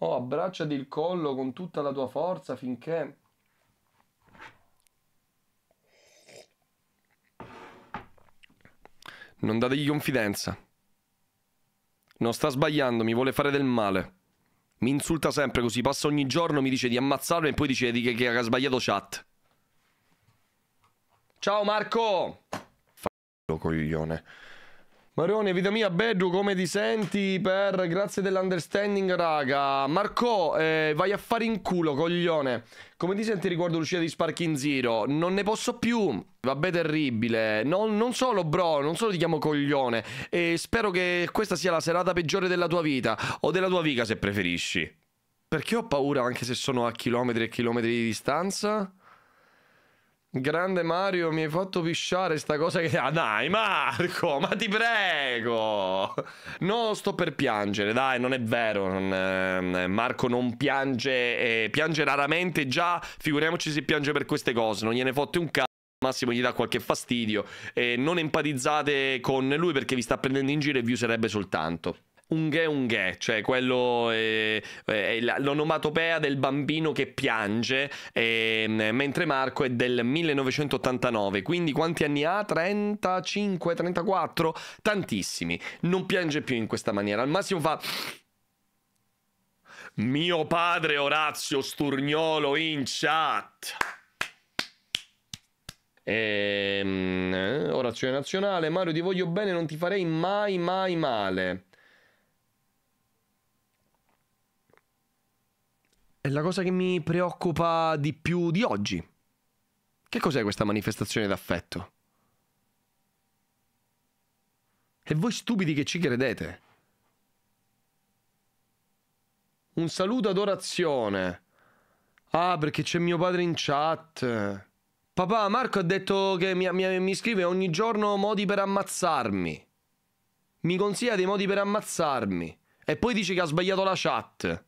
Oh, abbracciati il collo con tutta la tua forza finché... Non dategli confidenza. Non sta sbagliando, mi vuole fare del male. Mi insulta sempre così, passa ogni giorno, mi dice di ammazzarlo e poi dice di che, che ha sbagliato chat. Ciao Marco! Fa coglione. Marione, vita mia, Bedru, come ti senti? Per... Grazie dell'understanding, raga. Marco, eh, vai a fare in culo, coglione. Come ti senti riguardo l'uscita di Spark in Zero? Non ne posso più. Vabbè, terribile. Non, non solo, bro, non solo ti chiamo coglione. E spero che questa sia la serata peggiore della tua vita. O della tua vita, se preferisci. Perché ho paura anche se sono a chilometri e chilometri di distanza? Grande Mario, mi hai fatto pisciare sta cosa che... Ah dai Marco, ma ti prego! No, sto per piangere, dai, non è vero. Non... Ehm, Marco non piange, eh, piange raramente già, figuriamoci se piange per queste cose, non gliene fotte un cazzo. Massimo gli dà qualche fastidio. Eh, non empatizzate con lui perché vi sta prendendo in giro e vi userebbe soltanto unghè unghè, cioè quello eh, eh, è, è l'onomatopea del bambino che piange, e, ehm, mentre Marco è del 1989, quindi quanti anni ha? 35, 34? Tantissimi. Non piange più in questa maniera, al massimo fa... Mio padre Orazio Sturgnolo in chat. Ehm, eh, orazione nazionale, Mario ti voglio bene, non ti farei mai mai male. è la cosa che mi preoccupa di più di oggi. Che cos'è questa manifestazione d'affetto? E voi stupidi che ci credete. Un saluto ad orazione. Ah, perché c'è mio padre in chat. Papà, Marco ha detto che mi, mi, mi scrive ogni giorno modi per ammazzarmi. Mi consiglia dei modi per ammazzarmi. E poi dice che ha sbagliato la chat.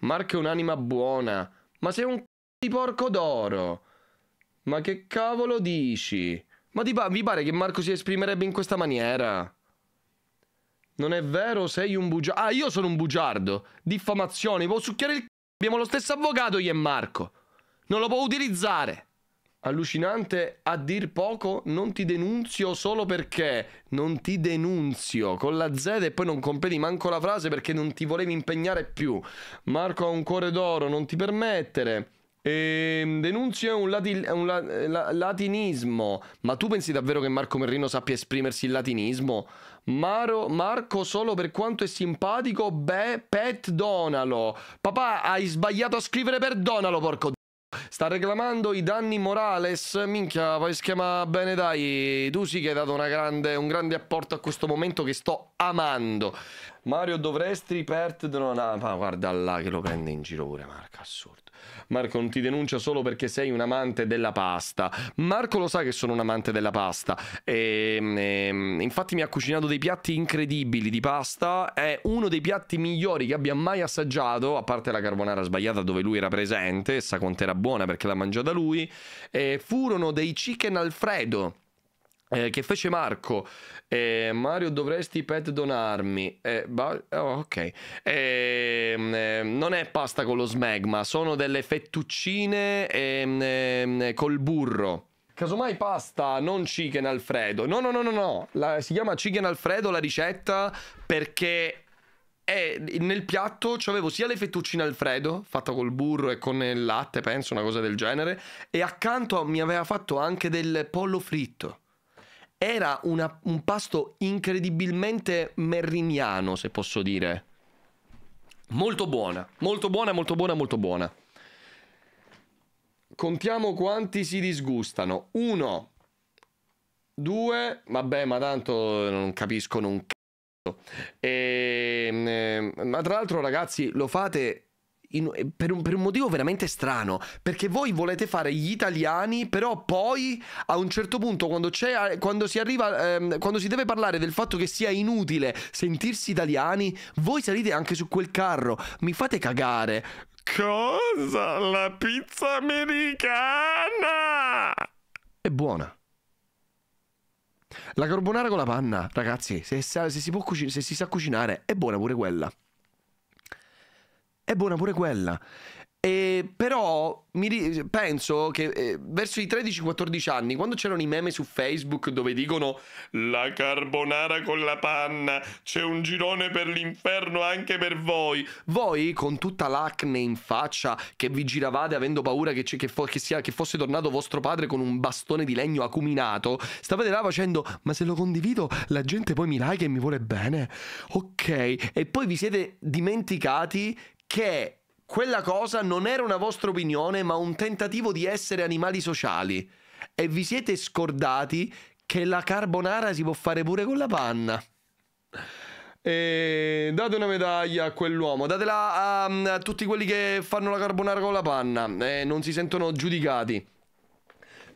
Marco è un'anima buona. Ma sei un c***o di porco d'oro. Ma che cavolo dici? Ma pa vi pare che Marco si esprimerebbe in questa maniera? Non è vero, sei un bugiardo. Ah, io sono un bugiardo. Diffamazione, può succhiare il c***o. Abbiamo lo stesso avvocato io e Marco. Non lo può utilizzare. Allucinante a dir poco, non ti denunzio solo perché non ti denunzio con la Z e poi non completi manco la frase perché non ti volevi impegnare più. Marco ha un cuore d'oro, non ti permettere. E, ehm, denunzio è un, lati, un la, eh, la, latinismo. Ma tu pensi davvero che Marco Merrino sappia esprimersi il latinismo? Maro, Marco solo per quanto è simpatico, beh, pet donalo. Papà, hai sbagliato a scrivere perdonalo, porco Sta reclamando i danni Morales. Minchia, poi si chiama bene dai. Tu sì che hai dato grande, un grande apporto a questo momento che sto amando. Mario Dovresti, Pert non ha... Ma guarda là che lo prende in giro pure, Marco. Assurdo. Marco non ti denuncia solo perché sei un amante della pasta. Marco lo sa che sono un amante della pasta. E, ehm, e, ehm, infatti mi ha cucinato dei piatti incredibili di pasta. È uno dei piatti migliori che abbia mai assaggiato, a parte la carbonara sbagliata dove lui era presente, sa quant'era buona perché l'ha mangiata lui. E eh, furono dei chicken alfredo eh, che fece Marco eh, Mario dovresti pet donarmi eh, oh, ok eh, mm, eh, non è pasta con lo smegma sono delle fettuccine ehm, ehm, col burro Casomai pasta, non chicken alfredo. No, no, no, no, no. La, si chiama chicken alfredo la ricetta perché e nel piatto avevo sia le fettuccine Alfredo, fatta col burro e con il latte, penso, una cosa del genere, e accanto mi aveva fatto anche del pollo fritto era una, un pasto incredibilmente merriniano, se posso dire. Molto buona, molto buona, molto buona, molto buona. Contiamo quanti si disgustano. Uno, due, vabbè, ma tanto non capiscono un c***o. E, ehm, ehm, ma tra l'altro, ragazzi, lo fate in, eh, per, un, per, un, motivo veramente strano, perché voi volete fare gli italiani, però poi a un certo punto quando, quando, si, arriva, ehm, quando si deve parlare del fatto che sia inutile sentirsi italiani, voi salite anche su quel carro, mi fate cagare. Cosa? La pizza americana? È buona. La carbonara con la panna, ragazzi, se, se, si cucin- se si sa cucinare, è buona pure quella è buona pure quella. E però mi, penso che eh, verso i 13-14 anni, quando c'erano i meme su Facebook dove dicono la carbonara con la panna, c'è un girone per l'inferno anche per voi, voi con tutta l'acne in faccia che vi giravate avendo paura che, che, fo- che, sia, che fosse tornato vostro padre con un bastone di legno acuminato, stavate là facendo ma se lo condivido la gente poi mi like e mi vuole bene, ok, e poi vi siete dimenticati che quella cosa non era una vostra opinione, ma un tentativo di essere animali sociali. E vi siete scordati che la carbonara si può fare pure con la panna. E date una medaglia a quell'uomo, datela a, a, a tutti quelli che fanno la carbonara con la panna e non si sentono giudicati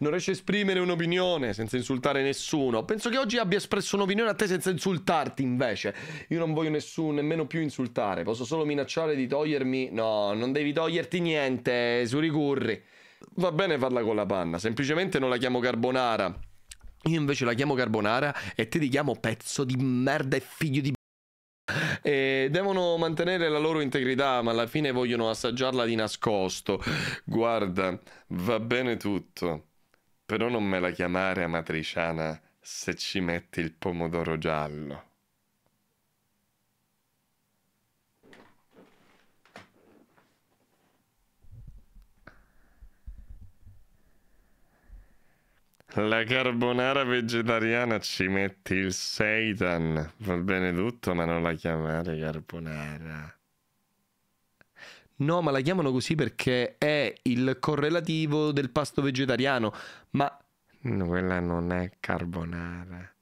non riesce a esprimere un'opinione senza insultare nessuno. Penso che oggi abbia espresso un'opinione a te senza insultarti invece. Io non voglio nessuno nemmeno più insultare, posso solo minacciare di togliermi... No, non devi toglierti niente, Surigurri. Va bene farla con la panna, semplicemente non la chiamo carbonara. Io invece la chiamo carbonara e te ti chiamo pezzo di merda e figlio di e devono mantenere la loro integrità, ma alla fine vogliono assaggiarla di nascosto. Guarda, va bene tutto. Però non me la chiamare amatriciana se ci metti il pomodoro giallo. La carbonara vegetariana ci metti il seitan. Va bene tutto, ma non la chiamare carbonara. No, ma la chiamano così perché è il correlativo del pasto vegetariano, ma quella non è carbonara.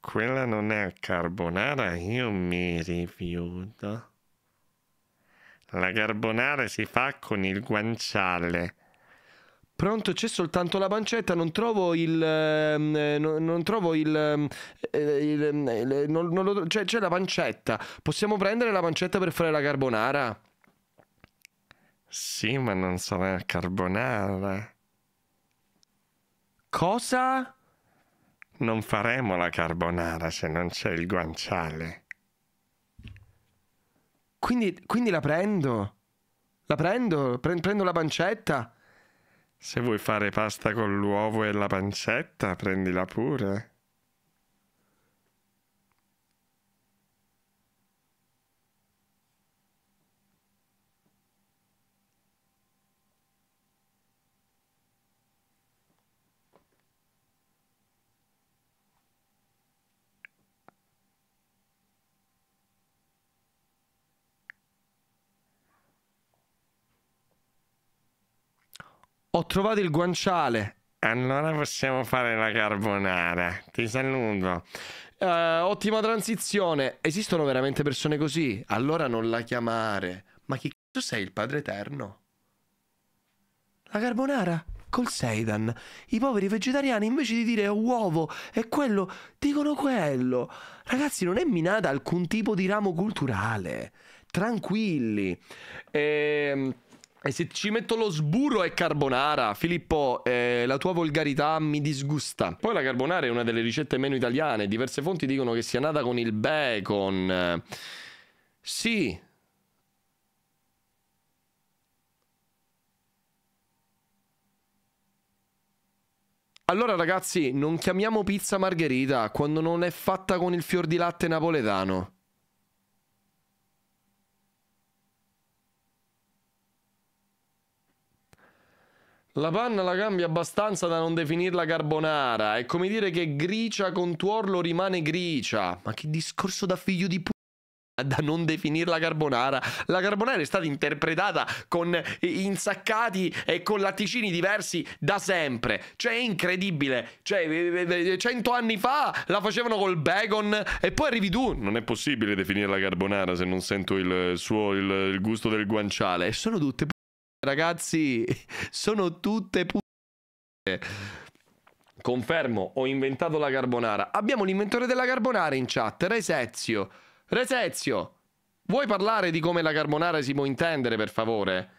Quella non è carbonara, io mi rifiuto. La carbonara si fa con il guanciale Pronto, c'è soltanto la pancetta, non trovo il... Eh, non, non, trovo il... Eh, il non, non lo, cioè, c'è la pancetta. Possiamo prendere la pancetta per fare la carbonara? Sì, ma non sarà carbonara. Cosa? Non faremo la carbonara se non c'è il guanciale. Quindi, quindi la prendo. La prendo, Pre- prendo la pancetta. Se vuoi fare pasta con l'uovo e la pancetta, prendila pure. Ho trovato il guanciale. Allora possiamo fare la carbonara. Ti saluto. Uh, ottima transizione. Esistono veramente persone così? Allora non la chiamare. Ma chi cazzo sei il Padre Eterno? La carbonara? Col Seidan. I poveri vegetariani invece di dire uovo e quello, dicono quello. Ragazzi, non è minata alcun tipo di ramo culturale. Tranquilli. Ehm e se ci metto lo sburro e carbonara, Filippo, eh, la tua volgarità mi disgusta. Poi la carbonara è una delle ricette meno italiane. Diverse fonti dicono che sia nata con il bacon. Sì. Allora ragazzi, non chiamiamo pizza margherita quando non è fatta con il fior di latte napoletano. La panna la cambia abbastanza da non definirla carbonara. È come dire che gricia con tuorlo rimane gricia. Ma che discorso da figlio di puttana da non definirla carbonara. La carbonara è stata interpretata con insaccati e con latticini diversi da sempre. Cioè, è incredibile. Cioè, cento anni fa la facevano col bacon e poi arrivi tu. Non è possibile definirla carbonara se non sento il suo, il, il gusto del guanciale. E sono tutte Ragazzi, sono tutte puttane. Confermo, ho inventato la carbonara. Abbiamo l'inventore della carbonara in chat, Resezio. Resezio, vuoi parlare di come la carbonara si può intendere, per favore?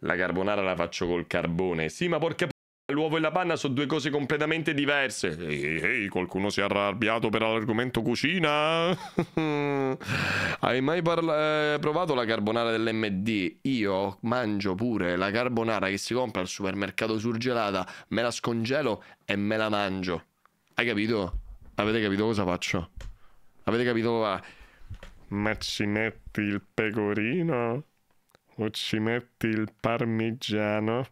La carbonara la faccio col carbone. Sì, ma porca L'uovo e la panna sono due cose completamente diverse. Ehi, ehi, qualcuno si è arrabbiato per l'argomento cucina? Hai mai parla- eh, provato la carbonara dell'MD? Io mangio pure la carbonara che si compra al supermercato surgelata, me la scongelo e me la mangio. Hai capito? Avete capito cosa faccio? Avete capito? Va? Ma ci metti il pecorino? O ci metti il parmigiano?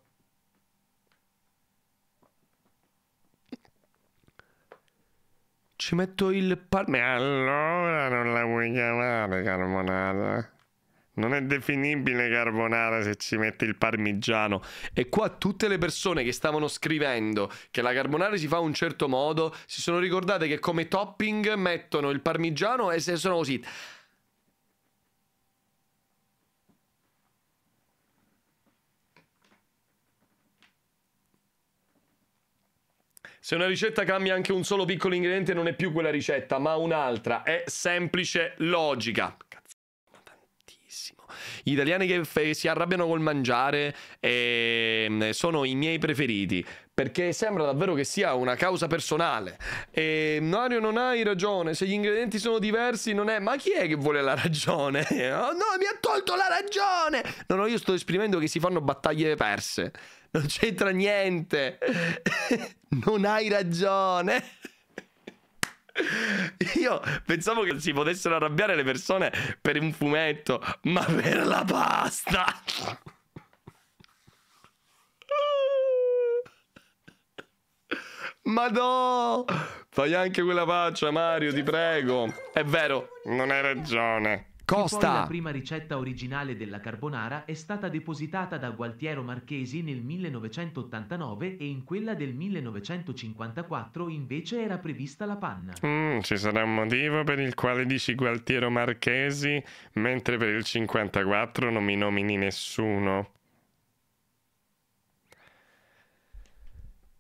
Ci metto il parmigiano. palme. Allora non la vuoi chiamare carbonara. Non è definibile carbonara se ci metti il parmigiano. E qua tutte le persone che stavano scrivendo che la carbonara si fa un certo modo si sono ricordate che come topping mettono il parmigiano e se sono così. Se una ricetta cambia anche un solo piccolo ingrediente non è più quella ricetta, ma un'altra. È semplice logica. Cazzo, tantissimo. Gli italiani che si arrabbiano col mangiare eh, sono i miei preferiti perché sembra davvero che sia una causa personale. E Mario non hai ragione, se gli ingredienti sono diversi non è... Ma chi è che vuole la ragione? Oh no, mi ha tolto la ragione! No, no, io sto esprimendo che si fanno battaglie perse. Non c'entra niente. non hai ragione. Io pensavo che si potessero arrabbiare le persone per un fumetto, ma per la pasta. Ma no! Fai anche quella faccia, Mario, ti prego. È vero, non hai ragione. Costa! la prima ricetta originale della carbonara è stata depositata da Gualtiero Marchesi nel 1989 e in quella del 1954 invece era prevista la panna. Mm, ci sarà un motivo per il quale dici Gualtiero Marchesi, mentre per il 54 non mi nomini nessuno.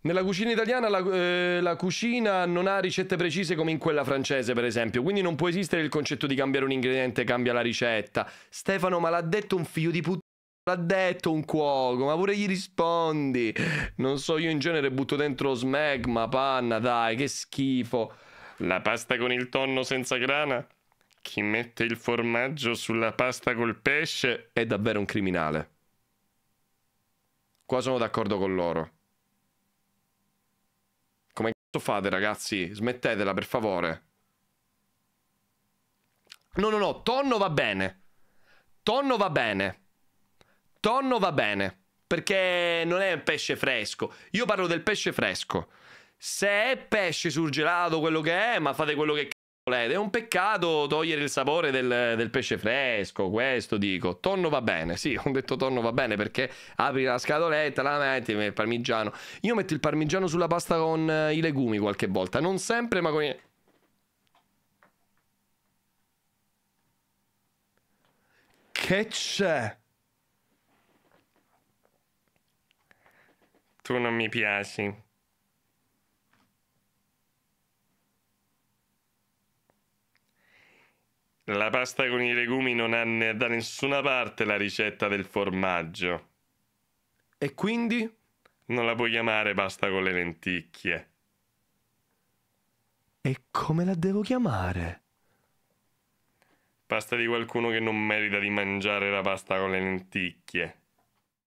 Nella cucina italiana la, eh, la, cucina non ha ricette precise come in quella francese, per esempio, quindi non può esistere il concetto di cambiare un ingrediente cambia la ricetta. Stefano, ma l'ha detto un figlio di puttana, l'ha detto un cuoco, ma pure gli rispondi. Non so, io in genere butto dentro smegma, panna, dai, che schifo. La pasta con il tonno senza grana? Chi mette il formaggio sulla pasta col pesce è davvero un criminale. Qua sono d'accordo con loro. Cosa fate ragazzi, smettetela per favore. No, no, no, tonno va bene. Tonno va bene. Tonno va bene. Perché non è un pesce fresco. Io parlo del pesce fresco. Se è pesce surgelato, quello che è, ma fate quello che volete. È un peccato togliere il sapore del, del, pesce fresco, questo dico. Tonno va bene, sì, ho detto tonno va bene perché apri la scatoletta, la metti, il parmigiano. Io metto il parmigiano sulla pasta con eh, i legumi qualche volta, non sempre ma con... Che c'è? Tu non mi piaci. La pasta con i legumi non ha ne- da nessuna parte la ricetta del formaggio. E quindi? Non la puoi chiamare pasta con le lenticchie. E come la devo chiamare? Pasta di qualcuno che non merita di mangiare la pasta con le lenticchie.